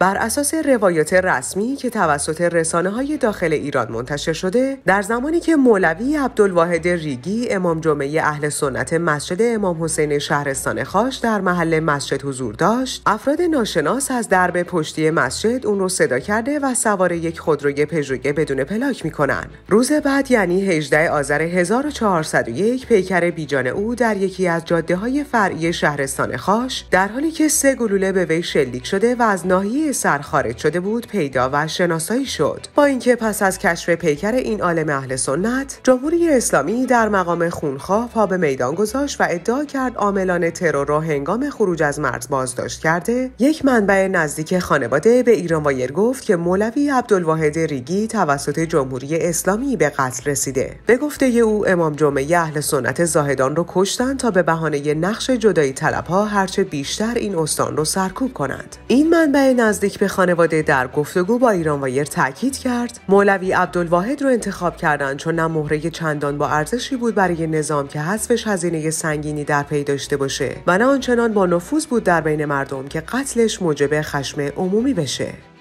بر اساس روایات رسمی که توسط رسانه های داخل ایران منتشر شده در زمانی که مولوی عبدالواحد ریگی امام جمعه اهل سنت مسجد امام حسین شهرستان خاش در محل مسجد حضور داشت افراد ناشناس از درب پشتی مسجد اون رو صدا کرده و سوار یک خودروی پژوگه بدون پلاک میکنن روز بعد یعنی 18 آذر 1401 پیکر بیجان او در یکی از جاده های فرعی شهرستان خاش در حالی که سه گلوله به وی شلیک شده و از ناحیه سر خارج شده بود پیدا و شناسایی شد با اینکه پس از کشف پیکر این عالم اهل سنت جمهوری اسلامی در مقام خونخواه پا به میدان گذاشت و ادعا کرد عاملان ترور را هنگام خروج از مرز بازداشت کرده یک منبع نزدیک خانواده به ایران وایر گفت که مولوی عبدالواحد ریگی توسط جمهوری اسلامی به قتل رسیده به گفته او امام جمعه اهل سنت زاهدان رو کشتن تا به بهانه نقش جدایی طلبها هرچه بیشتر این استان رو سرکوب کنند این منبع نزدیک نزدیک به خانواده در گفتگو با ایران وایر تاکید کرد مولوی عبدالواحد رو انتخاب کردن چون نه مهره چندان با ارزشی بود برای نظام که حذفش هزینه سنگینی در پی داشته باشه و نه آنچنان با نفوذ بود در بین مردم که قتلش موجب خشم عمومی بشه